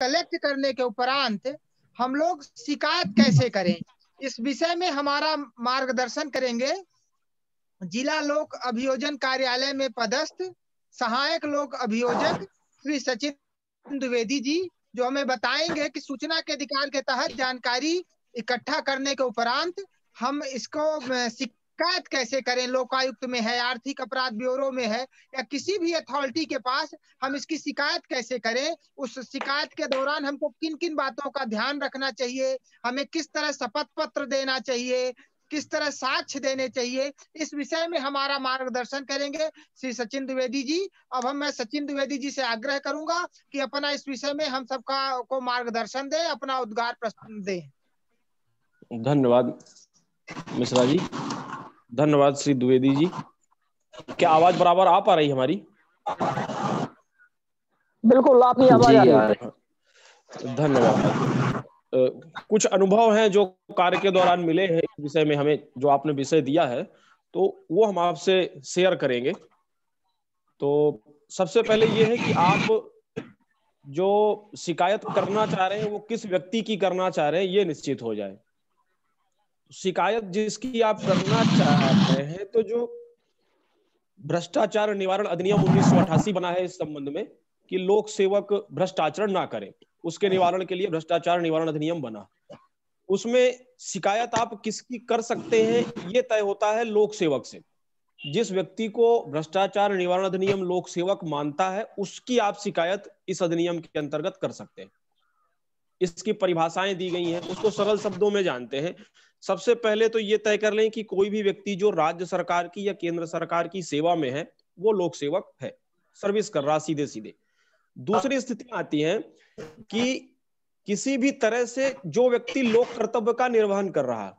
Collect करने के उपरांत हम लोग शिकायत कैसे करें इस विषय में हमारा मार्गदर्शन करेंगे जिला लोक अभियोजन कार्यालय में पदस्थ सहायक लोक अभियोजक श्री सचिन द्विवेदी जी जो हमें बताएंगे कि सूचना के अधिकार के तहत जानकारी इकट्ठा करने के उपरांत हम इसको शिकायत कैसे करें लोकायुक्त में है आर्थिक अपराध ब्यूरो में है या किसी भी अथॉरिटी के पास हम इसकी शिकायत कैसे करें उस शिकायत के दौरान हमको किन किन बातों का ध्यान रखना चाहिए हमें किस तरह शपथ पत्र देना चाहिए किस तरह साक्ष्य देने चाहिए इस विषय में हमारा मार्गदर्शन करेंगे श्री सचिन द्विवेदी जी अब हम मैं सचिन द्विवेदी जी से आग्रह करूंगा कि अपना इस विषय में हम सबका को मार्गदर्शन दे अपना उद्गार प्रश्न दे धन्यवाद मिश्रा जी धन्यवाद श्री द्विवेदी जी क्या आवाज बराबर आ पा रही हमारी बिल्कुल आपकी आवाज आ रही है धन्यवाद कुछ अनुभव हैं जो कार्य के दौरान मिले हैं विषय में हमें जो आपने विषय दिया है तो वो हम आपसे शेयर करेंगे तो सबसे पहले ये है कि आप जो शिकायत करना चाह रहे हैं वो किस व्यक्ति की करना चाह रहे हैं ये निश्चित हो जाए शिकायत जिसकी आप करना चाहते हैं तो जो भ्रष्टाचार निवारण अधिनियम उन्नीस बना है इस संबंध में कि लोक सेवक भ्रष्टाचार ना करें उसके निवारण के लिए भ्रष्टाचार निवारण अधिनियम बना उसमें शिकायत आप किसकी कर सकते हैं ये तय होता है लोक सेवक से जिस व्यक्ति को भ्रष्टाचार निवारण अधिनियम लोक सेवक मानता है उसकी आप शिकायत इस अधिनियम के अंतर्गत कर सकते हैं इसकी परिभाषाएं दी गई हैं उसको सरल शब्दों में जानते हैं सबसे पहले तो ये तय कर लें कि कोई भी व्यक्ति जो राज्य सरकार की या केंद्र सरकार की सेवा में है वो लोक सेवक है सर्विस कर रहा सीधे सीधे दूसरी हाँ। स्थिति आती है कि किसी भी तरह से जो व्यक्ति लोक कर्तव्य का निर्वहन कर रहा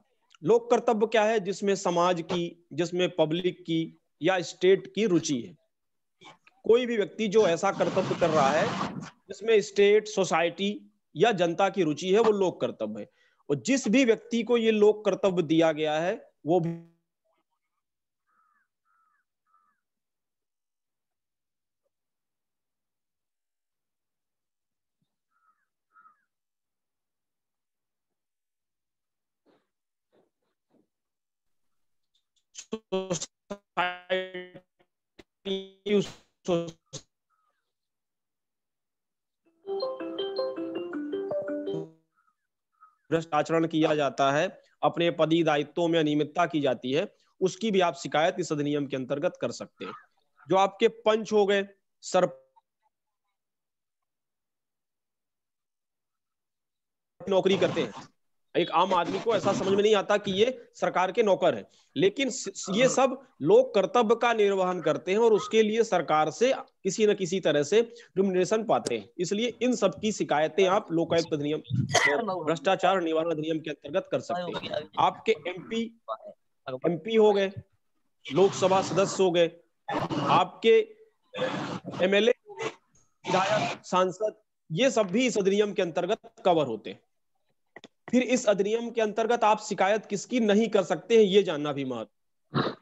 लोक कर्तव्य क्या है जिसमें समाज की जिसमें पब्लिक की या स्टेट की रुचि है कोई भी व्यक्ति जो ऐसा कर्तव्य कर रहा है जिसमें स्टेट सोसाइटी या जनता की रुचि है वो लोक कर्तव्य है और जिस भी व्यक्ति को ये लोक कर्तव्य दिया गया है वो भी उस भ्रष्ट आचरण किया जाता है अपने पदी दायित्व में अनियमितता की जाती है उसकी भी आप शिकायत इस अधिनियम के अंतर्गत कर सकते हैं जो आपके पंच हो गए सर नौकरी करते हैं एक आम आदमी को ऐसा समझ में नहीं आता कि ये सरकार के नौकर हैं लेकिन ये सब लोग कर्तव्य का निर्वहन करते हैं और उसके लिए सरकार से किसी न किसी तरह से रिमुनरेशन पाते हैं इसलिए इन सब की शिकायतें आप लोकायुक्त अधिनियम भ्रष्टाचार निवारण अधिनियम के अंतर्गत कर सकते हैं आपके एमपी एमपी हो गए लोकसभा सदस्य हो गए आपके एमएलए विधायक सांसद ये सब भी इस अधिनियम के अंतर्गत कवर होते हैं फिर इस अधिनियम के अंतर्गत आप शिकायत किसकी नहीं कर सकते हैं ये जानना भी महत्व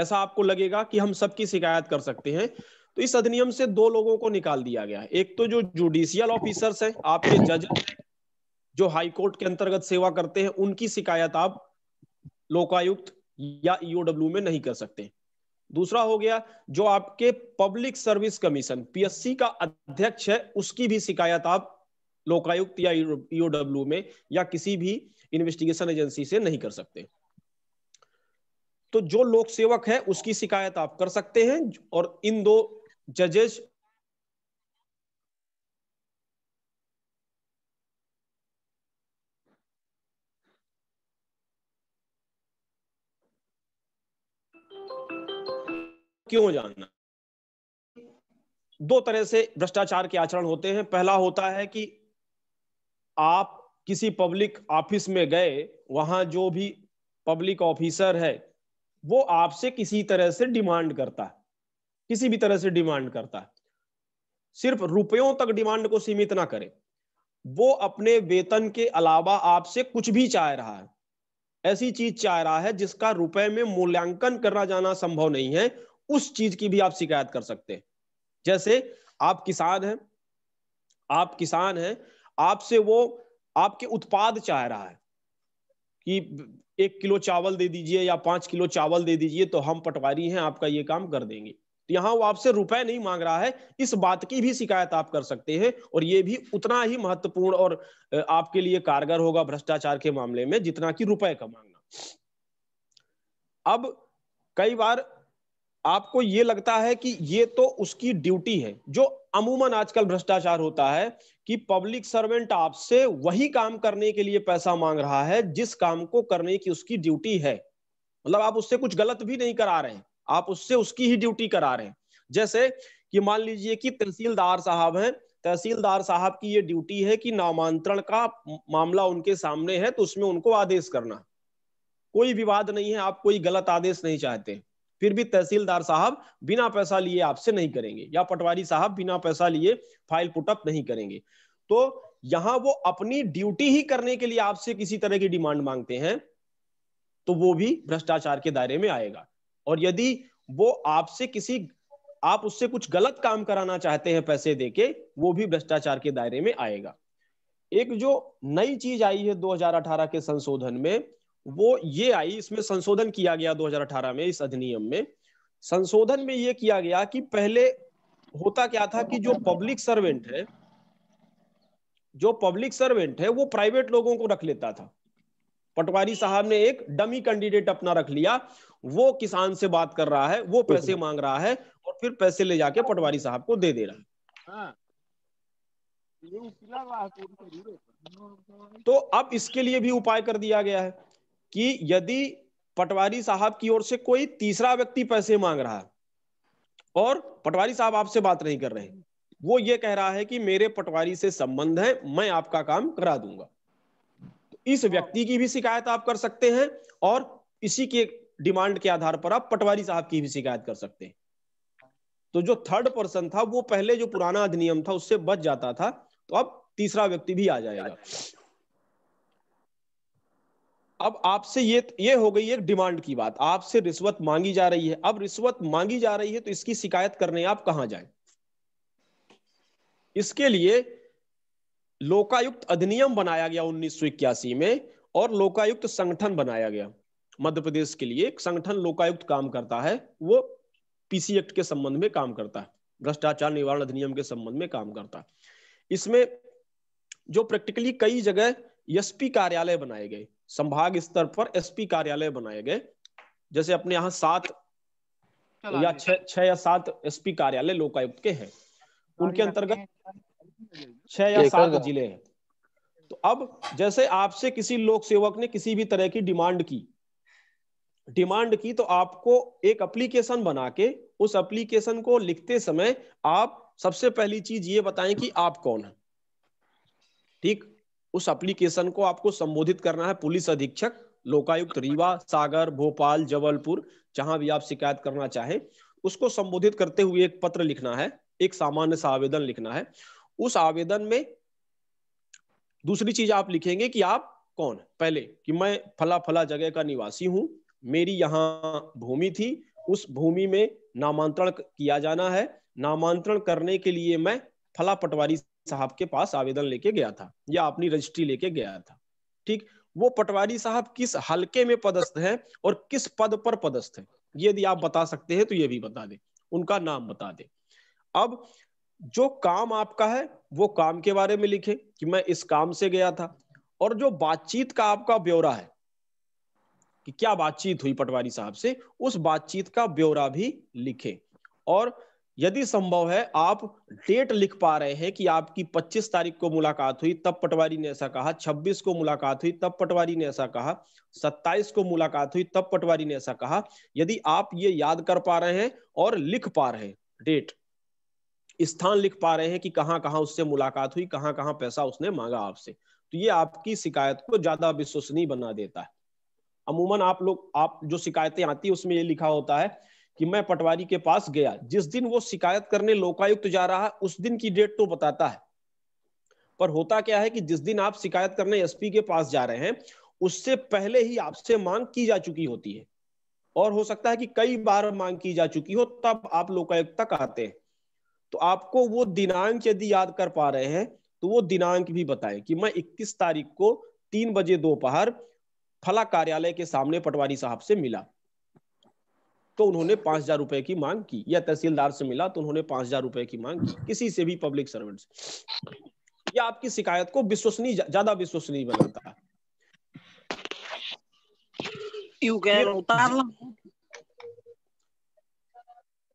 ऐसा आपको लगेगा कि हम सबकी शिकायत कर सकते हैं तो इस अधिनियम से दो लोगों को निकाल दिया गया है एक तो जो जुडिशियल ऑफिसर्स हैं आपके जज जो हाईकोर्ट के अंतर्गत सेवा करते हैं उनकी शिकायत आप लोकायुक्त या ईओडब्ल्यू e में नहीं कर सकते दूसरा हो गया जो आपके पब्लिक सर्विस कमीशन पीएससी का अध्यक्ष है उसकी भी शिकायत आप लोकायुक्त या ईओडब्ल्यू e में या किसी भी इन्वेस्टिगेशन एजेंसी से नहीं कर सकते तो जो लोक सेवक है उसकी शिकायत आप कर सकते हैं और इन दो जजेस क्यों जानना दो तरह से भ्रष्टाचार के आचरण होते हैं पहला होता है कि आप किसी पब्लिक ऑफिस में गए वहां जो भी पब्लिक ऑफिसर है वो आपसे किसी तरह से डिमांड करता है किसी भी तरह से डिमांड करता है सिर्फ रुपयों तक डिमांड को सीमित ना करें वो अपने वेतन के अलावा आपसे कुछ भी चाह रहा है ऐसी चीज चाह रहा है जिसका रुपए में मूल्यांकन करना जाना संभव नहीं है उस चीज की भी आप शिकायत कर सकते हैं जैसे आप किसान हैं आप किसान हैं आपसे वो आपके उत्पाद चाह रहा है कि एक किलो चावल दे दीजिए या पांच किलो चावल दे दीजिए तो हम पटवारी हैं आपका ये काम कर देंगे तो यहाँ वो आपसे रुपए नहीं मांग रहा है इस बात की भी शिकायत आप कर सकते हैं और ये भी उतना ही महत्वपूर्ण और आपके लिए कारगर होगा भ्रष्टाचार के मामले में जितना कि रुपए का मांगना अब कई बार आपको ये लगता है कि ये तो उसकी ड्यूटी है जो अमूमन आजकल भ्रष्टाचार होता है कि पब्लिक सर्वेंट आपसे वही काम करने के लिए पैसा मांग रहा है जिस काम को करने की उसकी ड्यूटी है मतलब आप उससे कुछ गलत भी नहीं करा रहे हैं आप उससे उसकी ही ड्यूटी करा रहे हैं जैसे कि मान लीजिए कि तहसीलदार साहब हैं तहसीलदार साहब की ये ड्यूटी है कि नामांतरण का मामला उनके सामने है तो उसमें उनको आदेश करना कोई विवाद नहीं है आप कोई गलत आदेश नहीं चाहते फिर भी तहसीलदार साहब बिना पैसा लिए आपसे नहीं करेंगे या पटवारी साहब बिना पैसा लिए फाइल पुटअप नहीं करेंगे तो यहां वो अपनी ड्यूटी ही करने के लिए आपसे किसी तरह की डिमांड मांगते हैं तो वो भी भ्रष्टाचार के दायरे में आएगा और यदि वो आपसे किसी आप उससे कुछ गलत काम कराना चाहते हैं पैसे देके वो भी भ्रष्टाचार के दायरे में आएगा एक जो नई चीज आई है 2018 के संशोधन में वो ये आई इसमें संशोधन किया गया 2018 में इस अधिनियम में संशोधन में ये किया गया कि पहले होता क्या था कि जो पब्लिक सर्वेंट है जो पब्लिक सर्वेंट है वो प्राइवेट लोगों को रख लेता था पटवारी साहब ने एक डमी कैंडिडेट अपना रख लिया वो किसान से बात कर रहा है वो पैसे मांग रहा है और फिर पैसे ले जाके पटवारी साहब को दे दे रहा है हाँ। तो अब इसके लिए भी उपाय कर दिया गया है कि यदि पटवारी साहब की ओर से कोई तीसरा व्यक्ति पैसे मांग रहा है और पटवारी साहब आपसे बात नहीं कर रहे वो ये कह रहा है कि मेरे पटवारी से संबंध है मैं आपका काम करा दूंगा इस व्यक्ति की भी शिकायत आप कर सकते हैं और इसी के डिमांड के आधार पर आप पटवारी साहब की भी शिकायत कर सकते हैं तो जो थर्ड पर्सन था वो पहले जो पुराना अधिनियम था उससे बच जाता था तो अब तीसरा व्यक्ति भी आ जाएगा अब आपसे ये ये हो गई एक डिमांड की बात आपसे रिश्वत मांगी जा रही है अब रिश्वत मांगी जा रही है तो इसकी शिकायत करने आप कहां जाए इसके लिए लोकायुक्त अधिनियम बनाया गया उन्नीस में और लोकायुक्त संगठन बनाया गया मध्य प्रदेश के लिए एक संगठन लोकायुक्त काम करता है वो पीसी एक्ट के संबंध में काम करता है भ्रष्टाचार निवारण अधिनियम के संबंध में काम करता है इसमें जो प्रैक्टिकली कई जगह एसपी कार्यालय बनाए गए संभाग स्तर पर एसपी कार्यालय बनाए गए जैसे अपने यहाँ सात या छह या सात एसपी कार्यालय लोकायुक्त के हैं उनके अंतर्गत छह या सात जिले हैं तो अब जैसे आपसे किसी लोक सेवक ने किसी भी तरह की डिमांड की डिमांड की तो आपको एक एप्लीकेशन बना के उस एप्लीकेशन को लिखते समय आप सबसे पहली चीज ये बताएं कि आप कौन हैं ठीक उस एप्लीकेशन को आपको संबोधित करना है पुलिस अधीक्षक लोकायुक्त रीवा सागर भोपाल जबलपुर जहां भी आप शिकायत करना चाहें उसको संबोधित करते हुए एक पत्र लिखना है एक सामान्य सा आवेदन लिखना है उस आवेदन में दूसरी चीज आप लिखेंगे कि आप कौन पहले कि मैं फला फला जगह का निवासी हूं मेरी यहाँ भूमि थी उस भूमि में नामांतरण किया जाना है नामांतरण करने के लिए मैं फला पटवारी साहब के पास आवेदन लेके गया था या अपनी रजिस्ट्री लेके गया था ठीक वो पटवारी साहब किस हलके में पदस्थ है और किस पद पर पदस्थ है यदि आप बता सकते हैं तो ये भी बता दे उनका नाम बता दे अब जो काम आपका है वो काम के बारे में लिखे कि मैं इस काम से गया था और जो बातचीत का आपका ब्यौरा है कि क्या बातचीत हुई पटवारी साहब से उस बातचीत का ब्यौरा भी लिखे और यदि संभव है आप डेट लिख पा रहे हैं कि आपकी 25 तारीख को मुलाकात हुई तब पटवारी ने ऐसा कहा 26 को मुलाकात हुई तब पटवारी ने ऐसा कहा 27 को मुलाकात हुई तब पटवारी ने ऐसा कहा यदि आप ये याद कर पा रहे हैं और लिख पा रहे हैं डेट स्थान लिख पा रहे हैं कि कहाँ कहाँ उससे मुलाकात हुई कहाँ कहाँ पैसा उसने मांगा आपसे तो ये आपकी शिकायत को ज्यादा विश्वसनीय बना देता है अमूमन आप लोग आप जो शिकायतें आती है उसमें ये लिखा होता है कि मैं पटवारी के पास गया जिस दिन वो शिकायत करने लोकायुक्त जा रहा है उस दिन की डेट तो बताता है पर होता क्या है कि जिस दिन आप शिकायत करने एसपी के पास जा रहे हैं उससे पहले ही आपसे मांग की जा चुकी होती है और हो सकता है कि कई बार मांग की जा चुकी हो तब आप लोकायुक्त तक आते हैं तो आपको वो दिनांक यदि याद कर पा रहे हैं तो वो दिनांक भी बताएं कि मैं 21 तारीख को तीन बजे दोपहर फला कार्यालय के सामने पटवारी साहब से मिला तो उन्होंने पांच हजार रुपए की मांग की या तहसीलदार से मिला तो उन्होंने पांच हजार रुपए की मांग की किसी से भी पब्लिक सर्वेंट से या आपकी शिकायत को विश्वसनीय ज्यादा विश्वसनीय बनाता है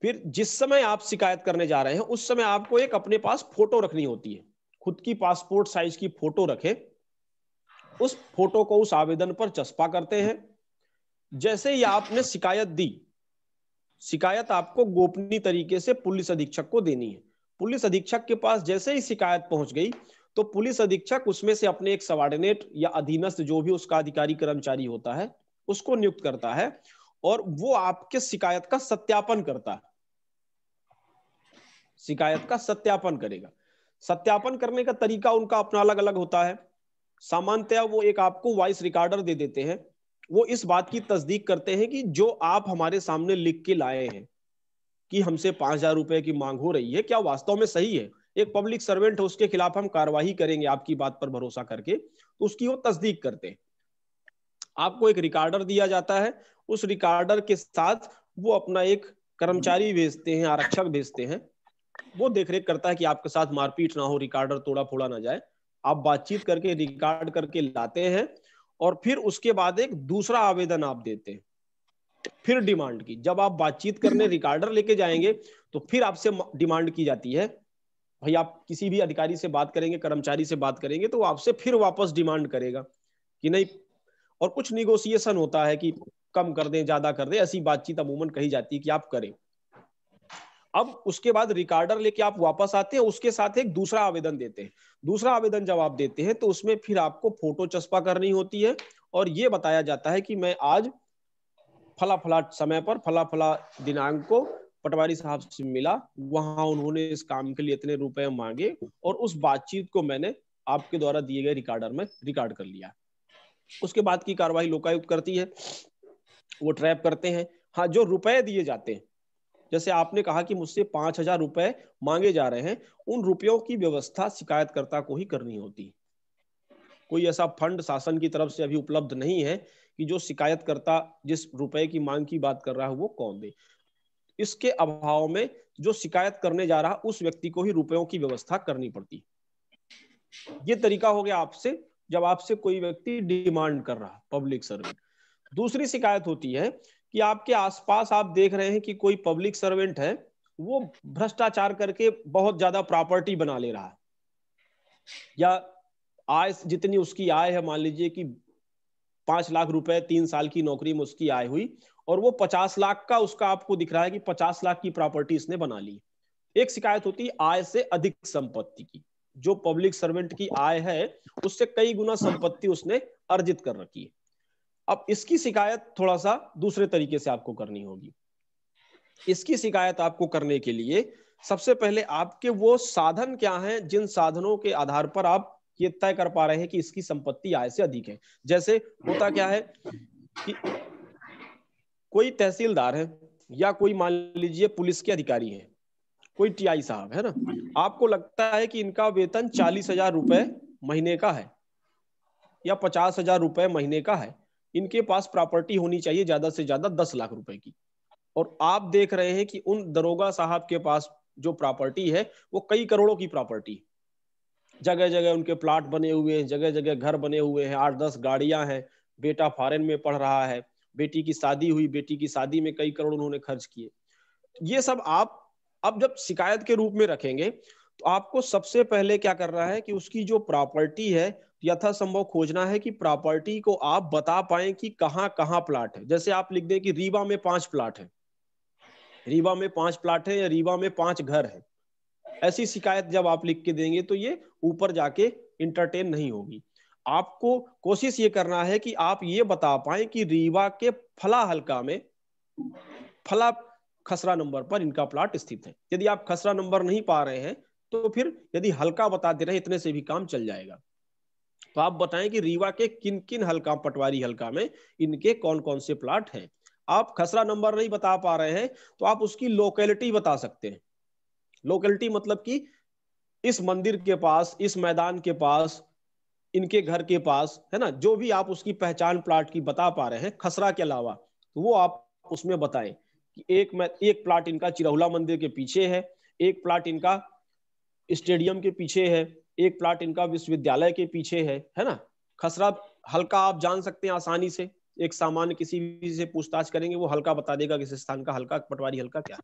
फिर जिस समय आप शिकायत करने जा रहे हैं उस समय आपको एक अपने पास फोटो रखनी होती है खुद की पासपोर्ट साइज की फोटो रखे उस फोटो को उस आवेदन पर चस्पा करते हैं जैसे ही आपने शिकायत दी शिकायत आपको गोपनीय तरीके से पुलिस अधीक्षक को देनी है पुलिस अधीक्षक के पास जैसे ही शिकायत पहुंच गई तो पुलिस अधीक्षक उसमें से अपने एक सवार्डिनेट या अधीनस्थ जो भी उसका अधिकारी कर्मचारी होता है उसको नियुक्त करता है और वो आपके शिकायत का सत्यापन करता है शिकायत का सत्यापन करेगा सत्यापन करने का तरीका उनका अपना अलग अलग होता है सामान्यतया वो एक आपको वॉइस रिकॉर्डर दे देते हैं वो इस बात की तस्दीक करते हैं कि जो आप हमारे सामने लिख के लाए हैं कि हमसे पांच हजार रुपए की मांग हो रही है क्या वास्तव में सही है एक पब्लिक सर्वेंट है उसके खिलाफ हम कार्रवाई करेंगे आपकी बात पर भरोसा करके तो उसकी वो तस्दीक करते हैं आपको एक रिकॉर्डर दिया जाता है उस रिकॉर्डर के साथ वो अपना एक कर्मचारी भेजते हैं आरक्षक भेजते हैं वो देखरेख करता है कि आपके साथ मारपीट ना हो रिकॉर्डर तोड़ा फोड़ा ना जाए आप बातचीत करके रिकॉर्ड करके लाते हैं और फिर उसके बाद एक दूसरा आवेदन आप देते हैं फिर डिमांड की जब आप बातचीत करने रिकॉर्डर लेके जाएंगे तो फिर आपसे डिमांड की जाती है भाई आप किसी भी अधिकारी से बात करेंगे कर्मचारी से बात करेंगे तो आपसे फिर वापस डिमांड करेगा कि नहीं और कुछ निगोसिएशन होता है कि कम कर दें ज्यादा कर दें ऐसी बातचीत अमूमन कही जाती है कि आप करें अब उसके बाद रिकॉर्डर लेके आप वापस आते हैं उसके साथ एक दूसरा आवेदन देते हैं दूसरा आवेदन जब आप देते हैं तो उसमें फिर आपको फोटो चस्पा करनी होती है और ये बताया जाता है कि मैं आज फला फला समय पर फला फला दिनांक को पटवारी साहब से मिला वहां उन्होंने इस काम के लिए इतने रुपए मांगे और उस बातचीत को मैंने आपके द्वारा दिए गए रिकॉर्डर में रिकॉर्ड कर लिया उसके बाद की कार्रवाई लोकायुक्त करती है वो ट्रैप करते हैं हाँ जो रुपए दिए जाते हैं जैसे आपने कहा कि मुझसे पांच हजार रुपए मांगे जा रहे हैं उन रुपयों की व्यवस्था शिकायतकर्ता को ही करनी होती है कोई ऐसा फंड शासन की तरफ से अभी उपलब्ध नहीं है कि जो शिकायतकर्ता जिस रुपए की मांग की बात कर रहा है वो कौन दे इसके अभाव में जो शिकायत करने जा रहा उस व्यक्ति को ही रुपयों की व्यवस्था करनी पड़ती ये तरीका हो गया आपसे जब आपसे कोई व्यक्ति डिमांड कर रहा पब्लिक सर्विस दूसरी शिकायत होती है कि आपके आसपास आप देख रहे हैं कि कोई पब्लिक सर्वेंट है वो भ्रष्टाचार करके बहुत ज्यादा प्रॉपर्टी बना ले रहा है या आय जितनी उसकी आय है मान लीजिए कि पांच लाख रुपए तीन साल की नौकरी में उसकी आय हुई और वो पचास लाख का उसका आपको दिख रहा है कि पचास लाख की प्रॉपर्टी इसने बना ली एक शिकायत होती है आय से अधिक संपत्ति की जो पब्लिक सर्वेंट की आय है उससे कई गुना संपत्ति उसने अर्जित कर रखी है अब इसकी शिकायत थोड़ा सा दूसरे तरीके से आपको करनी होगी इसकी शिकायत आपको करने के लिए सबसे पहले आपके वो साधन क्या हैं जिन साधनों के आधार पर आप ये तय कर पा रहे हैं कि इसकी संपत्ति आय से अधिक है जैसे होता क्या है कि कोई तहसीलदार है या कोई मान लीजिए पुलिस के अधिकारी है कोई टीआई साहब है ना आपको लगता है कि इनका वेतन चालीस हजार रुपए महीने का है या पचास हजार रुपए महीने का है इनके पास प्रॉपर्टी होनी चाहिए ज्यादा से ज्यादा दस लाख रुपए की और आप देख रहे हैं कि उन दरोगा साहब के पास जो प्रॉपर्टी है वो कई करोड़ों की प्रॉपर्टी जगह जगह उनके प्लाट बने हुए हैं जगह जगह घर बने हुए हैं आठ दस गाड़ियां हैं बेटा फॉरेन में पढ़ रहा है बेटी की शादी हुई बेटी की शादी में कई करोड़ उन्होंने खर्च किए ये सब आप अब जब शिकायत के रूप में रखेंगे तो आपको सबसे पहले क्या करना है कि उसकी जो प्रॉपर्टी है यथासंभव खोजना है कि प्रॉपर्टी को आप बता पाए कि कहाँ कहाँ प्लाट है जैसे आप लिख दें कि रीवा में पांच प्लाट है रीवा में पांच प्लाट है या रीवा में पांच घर है ऐसी शिकायत जब आप लिख के देंगे तो ये ऊपर जाके इंटरटेन नहीं होगी आपको कोशिश ये करना है कि आप ये बता पाए कि रीवा के फला हल्का में फला खसरा नंबर पर इनका प्लाट स्थित है यदि आप खसरा नंबर नहीं पा रहे हैं तो फिर यदि हल्का बता दे रहे इतने से भी काम चल जाएगा तो आप बताएं कि रीवा के किन किन हल्का पटवारी हल्का में इनके कौन कौन से प्लाट हैं आप खसरा नंबर नहीं बता पा रहे हैं तो आप उसकी लोकेलिटी बता सकते हैं लोकेलिटी मतलब कि इस मंदिर के पास इस मैदान के पास इनके घर के पास है ना जो भी आप उसकी पहचान प्लाट की बता पा रहे हैं खसरा के अलावा तो वो आप उसमें बताएं कि एक एक प्लाट इनका चिरहुला मंदिर के पीछे है एक प्लाट इनका स्टेडियम के पीछे है एक प्लाट इनका विश्वविद्यालय के पीछे है है ना खसरा हल्का आप जान सकते हैं आसानी से एक सामान्य किसी भी से पूछताछ करेंगे वो हल्का बता देगा किस स्थान का हल्का पटवारी हल्का क्या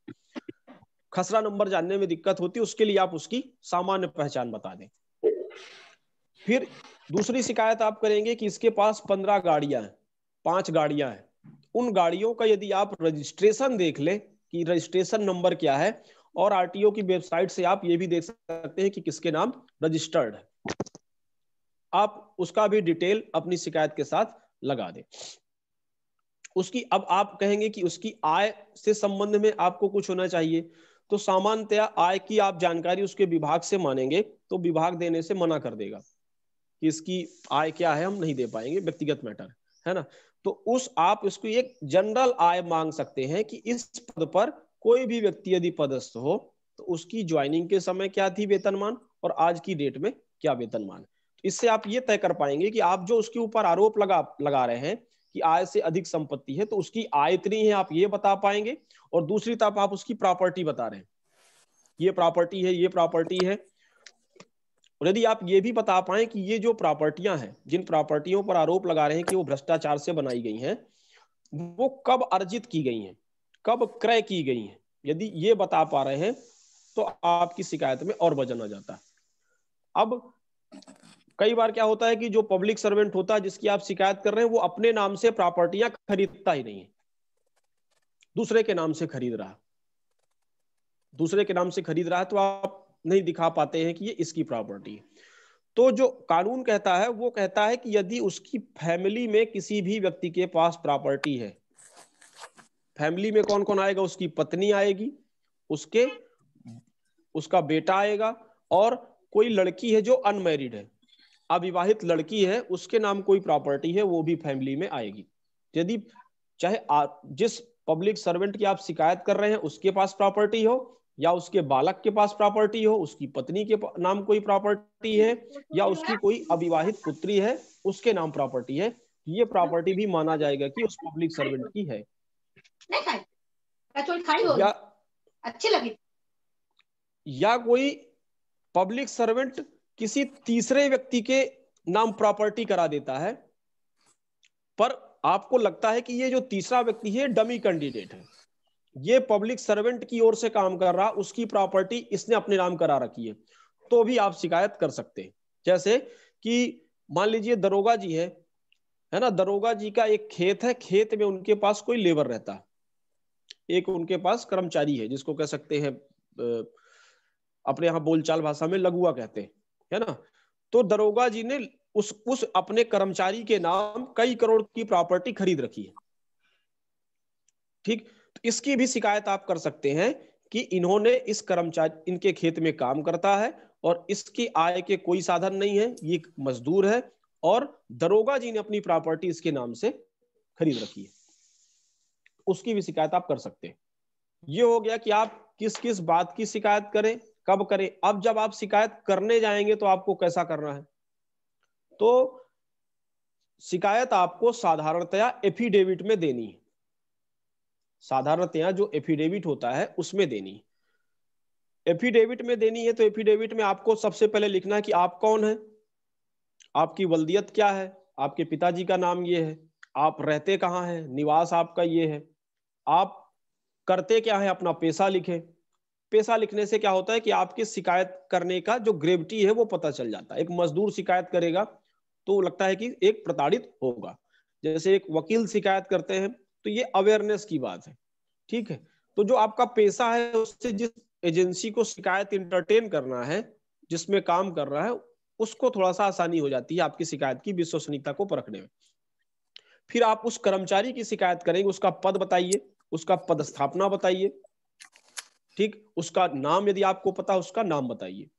खसरा नंबर जानने में दिक्कत होती है उसके लिए आप उसकी सामान्य पहचान बता दें फिर दूसरी शिकायत आप करेंगे कि इसके पास पंद्रह गाड़ियां हैं पांच गाड़ियां हैं उन गाड़ियों का यदि आप रजिस्ट्रेशन देख ले कि रजिस्ट्रेशन नंबर क्या है और आरटीओ की वेबसाइट से आप ये भी देख सकते हैं कि किसके नाम रजिस्टर्ड है आप उसका भी डिटेल अपनी शिकायत के साथ लगा दें उसकी अब आप कहेंगे कि उसकी आय से संबंध में आपको कुछ होना चाहिए तो सामान्यतया आय की आप जानकारी उसके विभाग से मानेंगे तो विभाग देने से मना कर देगा कि इसकी आय क्या है हम नहीं दे पाएंगे व्यक्तिगत मैटर है ना तो उस आप इसको एक जनरल आय मांग सकते हैं कि इस पद पर कोई भी व्यक्ति यदि पदस्थ हो तो उसकी ज्वाइनिंग के समय क्या थी वेतनमान और आज की डेट में क्या वेतनमान तो इससे आप ये तय कर पाएंगे कि आप जो उसके ऊपर आरोप लगा लगा रहे हैं कि आय से अधिक संपत्ति है तो उसकी आय इतनी है आप ये बता पाएंगे और दूसरी तरफ आप उसकी प्रॉपर्टी बता रहे हैं ये प्रॉपर्टी है ये प्रॉपर्टी है और यदि आप ये भी बता पाए कि ये जो प्रॉपर्टियां हैं जिन प्रॉपर्टियों पर आरोप लगा रहे हैं कि वो भ्रष्टाचार से बनाई गई हैं वो कब अर्जित की गई हैं कब क्रय की गई है यदि ये बता पा रहे हैं तो आपकी शिकायत में और वजन आ जाता है अब कई बार क्या होता है कि जो पब्लिक सर्वेंट होता है जिसकी आप शिकायत कर रहे हैं वो अपने नाम से प्रॉपर्टियां खरीदता ही नहीं है दूसरे के नाम से खरीद रहा दूसरे के नाम से खरीद रहा है तो आप नहीं दिखा पाते हैं कि ये इसकी प्रॉपर्टी है तो जो कानून कहता है वो कहता है कि यदि उसकी फैमिली में किसी भी व्यक्ति के पास प्रॉपर्टी है फैमिली में कौन कौन आएगा उसकी पत्नी आएगी उसके उसका बेटा आएगा और कोई लड़की है जो अनमेरिड है अविवाहित लड़की है उसके नाम कोई प्रॉपर्टी है वो भी फैमिली में आएगी यदि चाहे आ, जिस पब्लिक सर्वेंट की आप शिकायत कर रहे हैं उसके पास प्रॉपर्टी हो या उसके बालक के पास प्रॉपर्टी हो उसकी पत्नी के नाम कोई प्रॉपर्टी है या उसकी कोई अविवाहित पुत्री है उसके नाम प्रॉपर्टी है ये प्रॉपर्टी भी माना जाएगा कि उस पब्लिक सर्वेंट की है नहीं कचौड़ी खाई हो अच्छी लगी या कोई पब्लिक सर्वेंट किसी तीसरे व्यक्ति के नाम प्रॉपर्टी करा देता है पर आपको लगता है कि ये जो तीसरा व्यक्ति है डमी कैंडिडेट है ये पब्लिक सर्वेंट की ओर से काम कर रहा उसकी प्रॉपर्टी इसने अपने नाम करा रखी है तो भी आप शिकायत कर सकते हैं जैसे कि मान लीजिए दरोगा जी है है ना दरोगा जी का एक खेत है खेत में उनके पास कोई लेबर रहता है एक उनके पास कर्मचारी है जिसको कह सकते हैं अपने यहां बोलचाल भाषा में लगुआ कहते हैं है ना तो दरोगा जी ने उस उस अपने कर्मचारी के नाम कई करोड़ की प्रॉपर्टी खरीद रखी है ठीक तो इसकी भी शिकायत आप कर सकते हैं कि इन्होंने इस कर्मचारी इनके खेत में काम करता है और इसकी आय के कोई साधन नहीं है ये मजदूर है और दरोगा जी ने अपनी प्रॉपर्टी इसके नाम से खरीद रखी है उसकी भी शिकायत आप कर सकते हैं ये हो गया कि आप किस किस बात की शिकायत करें कब करें अब जब आप शिकायत करने जाएंगे तो आपको कैसा करना है तो शिकायत आपको साधारणतया एफिडेविट में देनी है साधारणतया जो एफिडेविट होता है उसमें देनी है एफिडेविट में देनी है तो एफिडेविट में आपको सबसे पहले लिखना है कि आप कौन है आपकी वल्दियत क्या है आपके पिताजी का नाम ये है आप रहते कहाँ हैं निवास आपका ये है आप करते क्या है अपना पेशा लिखे पेशा लिखने से क्या होता है कि आपकी शिकायत करने का जो ग्रेविटी है वो पता चल जाता है एक मजदूर शिकायत करेगा तो लगता है कि एक प्रताड़ित होगा जैसे एक वकील शिकायत करते हैं तो ये अवेयरनेस की बात है ठीक है तो जो आपका पेशा है उससे जिस एजेंसी को शिकायत इंटरटेन करना है जिसमें काम कर रहा है उसको थोड़ा सा आसानी हो जाती है आपकी शिकायत की विश्वसनीयता को परखने में फिर आप उस कर्मचारी की शिकायत करेंगे उसका पद बताइए उसका पदस्थापना बताइए ठीक उसका नाम यदि आपको पता उसका नाम बताइए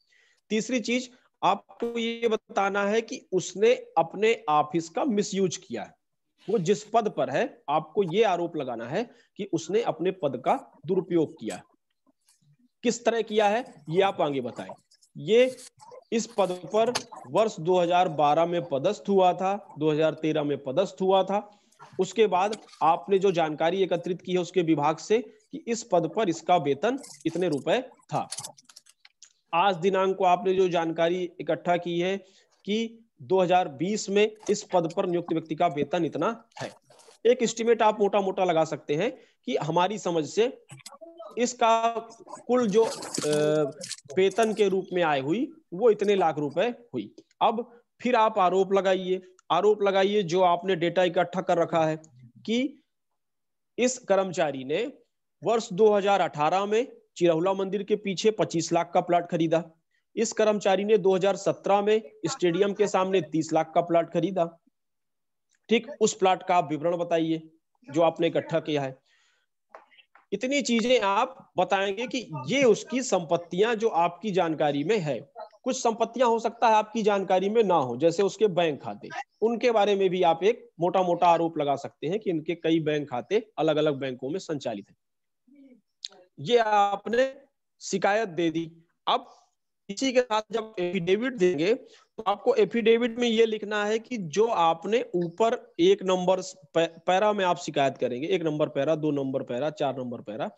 तीसरी चीज आपको ये बताना है कि उसने अपने ऑफिस का मिसयूज किया है वो जिस पद पर है आपको ये आरोप लगाना है कि उसने अपने पद का दुरुपयोग किया है किस तरह किया है ये आप आगे बताएं ये इस पद पर वर्ष 2012 में पदस्थ हुआ था 2013 में पदस्थ हुआ था उसके बाद आपने जो जानकारी एकत्रित की है उसके विभाग से कि इस पद पर इसका वेतन इतने रुपए था आज दिनांक को आपने जो जानकारी इकट्ठा की है कि 2020 में इस पद पर नियुक्त व्यक्ति का वेतन इतना है एक एस्टिमेट आप मोटा मोटा लगा सकते हैं कि हमारी समझ से इसका कुल जो वेतन के रूप में आए हुई वो इतने लाख रुपए हुई अब फिर आप आरोप लगाइए आरोप लगाइए जो आपने डेटा इकट्ठा कर रखा है कि इस कर्मचारी ने वर्ष 2018 में चिराहुला मंदिर के पीछे 25 लाख का प्लाट खरीदा इस कर्मचारी ने 2017 में स्टेडियम के सामने 30 लाख का प्लाट खरीदा ठीक उस प्लाट का आप विवरण बताइए जो आपने इकट्ठा किया है इतनी चीजें आप बताएंगे कि ये उसकी संपत्तियां जो आपकी जानकारी में है कुछ संपत्तियां हो सकता है आपकी जानकारी में ना हो जैसे उसके बैंक खाते उनके बारे में भी आप एक मोटा मोटा आरोप लगा सकते हैं कि इनके कई बैंक खाते अलग अलग बैंकों में संचालित है ये आपने शिकायत दे दी अब इसी के साथ जब एफिडेविट देंगे तो आपको एफिडेविट में ये लिखना है कि जो आपने ऊपर एक नंबर पैरा में आप शिकायत करेंगे एक नंबर पैरा दो नंबर पैरा चार नंबर पैरा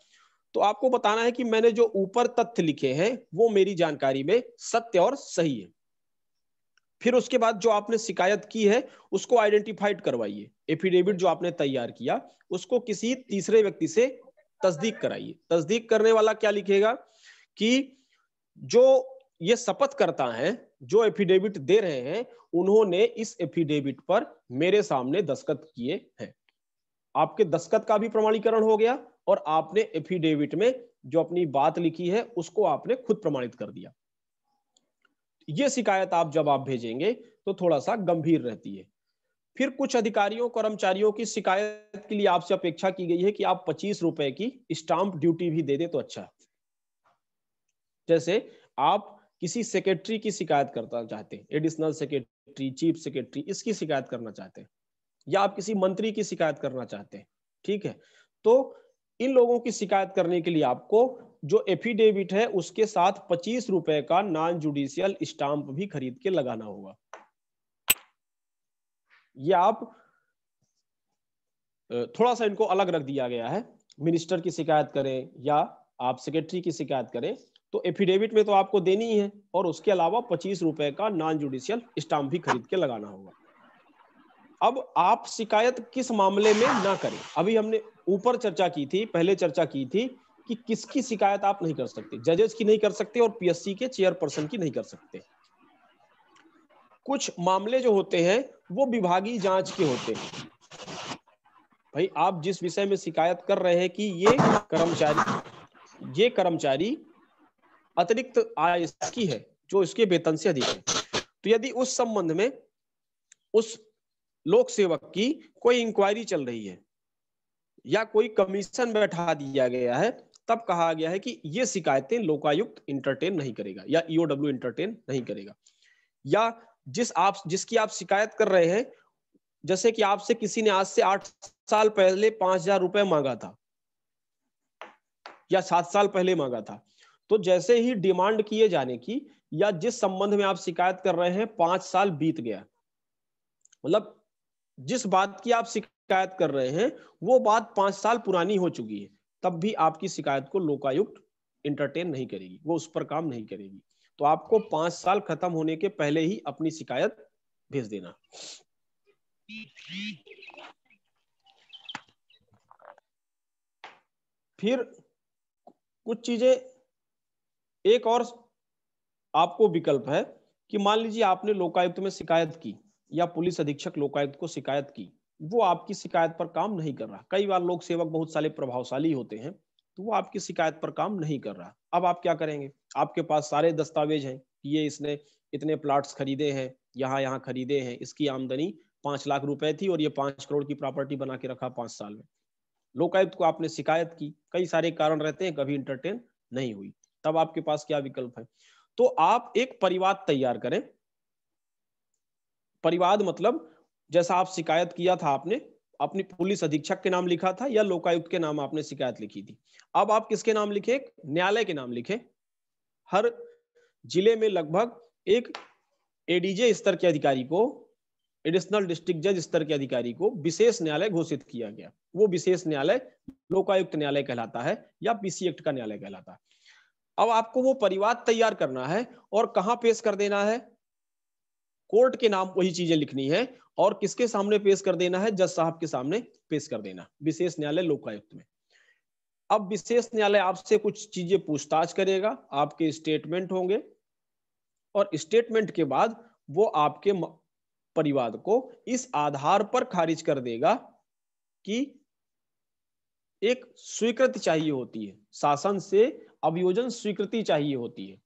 तो आपको बताना है कि मैंने जो ऊपर तथ्य लिखे हैं वो मेरी जानकारी में सत्य और सही है फिर उसके बाद जो आपने शिकायत की है उसको आइडेंटिफाइड करवाइए एफिडेविट जो आपने तैयार किया उसको किसी तीसरे व्यक्ति से तस्दीक कराइए तस्दीक करने वाला क्या लिखेगा कि जो ये शपथ करता है जो एफिडेविट दे रहे हैं उन्होंने इस एफिडेविट पर मेरे सामने दस्तखत किए हैं आपके दस्तखत का भी प्रमाणीकरण हो गया और आपने एफिडेविट में जो अपनी बात लिखी है उसको आपने खुद प्रमाणित कर दिया ये शिकायत आप जब आप भेजेंगे तो थोड़ा सा गंभीर रहती है फिर कुछ अधिकारियों कर्मचारियों की शिकायत के लिए आपसे अपेक्षा की गई है कि आप पच्चीस रुपए की स्टाम्प ड्यूटी भी दे दे तो अच्छा जैसे आप किसी सेक्रेटरी की शिकायत करना चाहते हैं एडिशनल सेक्रेटरी चीफ सेक्रेटरी इसकी शिकायत करना चाहते हैं या आप किसी मंत्री की शिकायत करना चाहते हैं ठीक है तो इन लोगों की शिकायत करने के लिए आपको जो एफिडेविट है उसके साथ पच्चीस रुपए का नॉन जुडिशियल स्टाम्प भी खरीद के लगाना होगा ये आप थोड़ा सा इनको अलग रख दिया गया है मिनिस्टर की शिकायत करें या आप सेक्रेटरी की शिकायत करें तो एफिडेविट में तो आपको देनी ही है और उसके अलावा पच्चीस रुपए का नॉन जुडिशियल स्टाम्प भी खरीद के लगाना होगा अब आप शिकायत किस मामले में ना करें अभी हमने ऊपर चर्चा की थी पहले चर्चा की थी कि किसकी शिकायत आप नहीं कर सकते जजेस की नहीं कर सकते और पीएससी के चेयरपर्सन की नहीं कर सकते कुछ मामले जो होते हैं वो विभागीय जांच के होते हैं भाई आप जिस विषय में शिकायत कर रहे हैं कि ये कर्मचारी ये कर्मचारी अतिरिक्त आय की है जो इसके वेतन से अधिक है तो यदि उस संबंध में उस लोक सेवक की कोई इंक्वायरी चल रही है या कोई कमीशन बैठा दिया गया है तब कहा गया है कि ये शिकायतें लोकायुक्त इंटरटेन नहीं करेगा या ईओडब्ल्यू e इंटरटेन नहीं करेगा या जिस आप जिसकी आप शिकायत कर रहे हैं जैसे कि आपसे किसी ने आज से आठ साल पहले पांच हजार रुपए मांगा था या सात साल पहले मांगा था तो जैसे ही डिमांड किए जाने की या जिस संबंध में आप शिकायत कर रहे हैं पांच साल बीत गया मतलब जिस बात की आप शिकायत कर रहे हैं वो बात पांच साल पुरानी हो चुकी है तब भी आपकी शिकायत को लोकायुक्त इंटरटेन नहीं करेगी वो उस पर काम नहीं करेगी तो आपको पांच साल खत्म होने के पहले ही अपनी शिकायत भेज देना फिर कुछ चीजें एक और आपको विकल्प है कि मान लीजिए आपने लोकायुक्त में शिकायत की या पुलिस अधीक्षक लोकायुक्त को शिकायत की वो आपकी शिकायत पर काम नहीं कर रहा कई बार लोक सेवक बहुत सारे प्रभावशाली होते हैं तो वो आपकी शिकायत पर काम नहीं कर रहा अब आप क्या करेंगे आपके पास सारे दस्तावेज हैं ये इसने इतने प्लाट्स खरीदे हैं यहाँ यहाँ खरीदे हैं इसकी आमदनी पांच लाख रुपए थी और ये पांच करोड़ की प्रॉपर्टी बना के रखा पांच साल में लोकायुक्त को आपने शिकायत की कई सारे कारण रहते हैं कभी इंटरटेन नहीं हुई तब आपके पास क्या विकल्प है तो आप एक परिवाद तैयार करें परिवाद मतलब जैसा आप शिकायत किया था आपने अपनी पुलिस अधीक्षक के नाम लिखा था या लोकायुक्त के नाम आपने शिकायत लिखी थी अब आप किसके नाम लिखे न्यायालय के नाम लिखे हर जिले में लगभग एक एडीजे स्तर के अधिकारी को एडिशनल डिस्ट्रिक्ट जज स्तर के अधिकारी को विशेष न्यायालय घोषित किया गया वो विशेष न्यायालय लोकायुक्त न्यायालय कहलाता है या पीसी एक्ट का न्यायालय कहलाता है अब आपको वो परिवाद तैयार करना है और कहा पेश कर देना है कोर्ट के नाम वही चीजें लिखनी है और किसके सामने पेश कर देना है जज साहब के सामने पेश कर देना विशेष न्यायालय लोकायुक्त में अब विशेष न्यायालय आपसे कुछ चीजें पूछताछ करेगा आपके स्टेटमेंट होंगे और स्टेटमेंट के बाद वो आपके परिवार को इस आधार पर खारिज कर देगा कि एक स्वीकृति चाहिए होती है शासन से अभियोजन स्वीकृति चाहिए होती है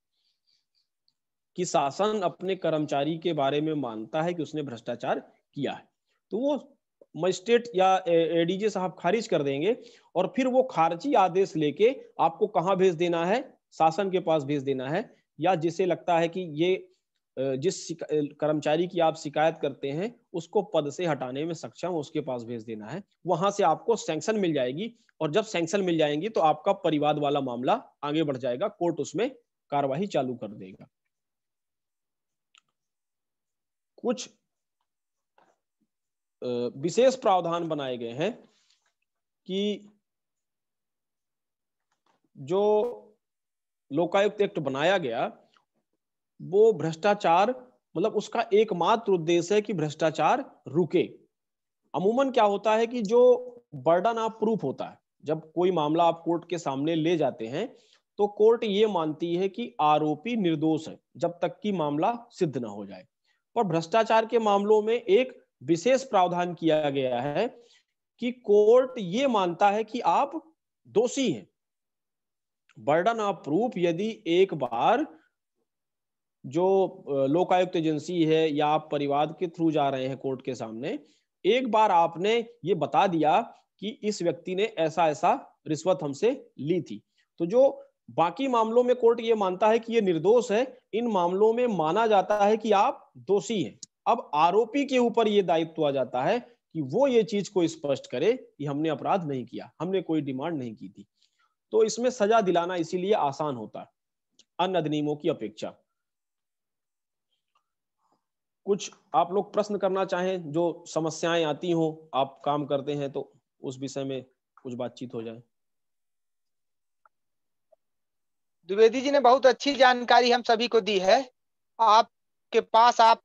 कि शासन अपने कर्मचारी के बारे में मानता है कि उसने भ्रष्टाचार किया है तो वो मजिस्ट्रेट या एडीजे साहब खारिज कर देंगे और फिर वो खारजी आदेश लेके आपको कहाँ भेज देना है शासन के पास भेज देना है या जिसे लगता है कि ये जिस कर्मचारी की आप शिकायत करते हैं उसको पद से हटाने में सक्षम उसके पास भेज देना है वहां से आपको सैंक्शन मिल जाएगी और जब सैंक्शन मिल जाएंगी तो आपका परिवाद वाला मामला आगे बढ़ जाएगा कोर्ट उसमें कार्यवाही चालू कर देगा कुछ विशेष प्रावधान बनाए गए हैं कि जो लोकायुक्त एक्ट बनाया गया वो भ्रष्टाचार मतलब उसका एकमात्र उद्देश्य है कि भ्रष्टाचार रुके अमूमन क्या होता है कि जो बर्डन ऑफ प्रूफ होता है जब कोई मामला आप कोर्ट के सामने ले जाते हैं तो कोर्ट ये मानती है कि आरोपी निर्दोष है जब तक कि मामला सिद्ध ना हो जाए और भ्रष्टाचार के मामलों में एक विशेष प्रावधान किया गया है कि कोर्ट ये मानता है कि आप दोषी हैं बर्डन ऑफ प्रूफ यदि एक बार जो लोकायुक्त एजेंसी है या आप परिवार के थ्रू जा रहे हैं कोर्ट के सामने एक बार आपने ये बता दिया कि इस व्यक्ति ने ऐसा ऐसा रिश्वत हमसे ली थी तो जो बाकी मामलों में कोर्ट ये मानता है कि ये निर्दोष है इन मामलों में माना जाता है कि आप दोषी हैं अब आरोपी के ऊपर ये दायित्व आ जाता है कि वो ये चीज को स्पष्ट करे कि हमने अपराध नहीं किया हमने कोई डिमांड नहीं की थी तो इसमें सजा दिलाना इसीलिए आसान होता है अन्य अधिनियमों की अपेक्षा कुछ आप लोग प्रश्न करना चाहें जो समस्याएं आती हों आप काम करते हैं तो उस विषय में कुछ बातचीत हो जाए द्विवेदी जी ने बहुत अच्छी जानकारी हम सभी को दी है आपके पास आप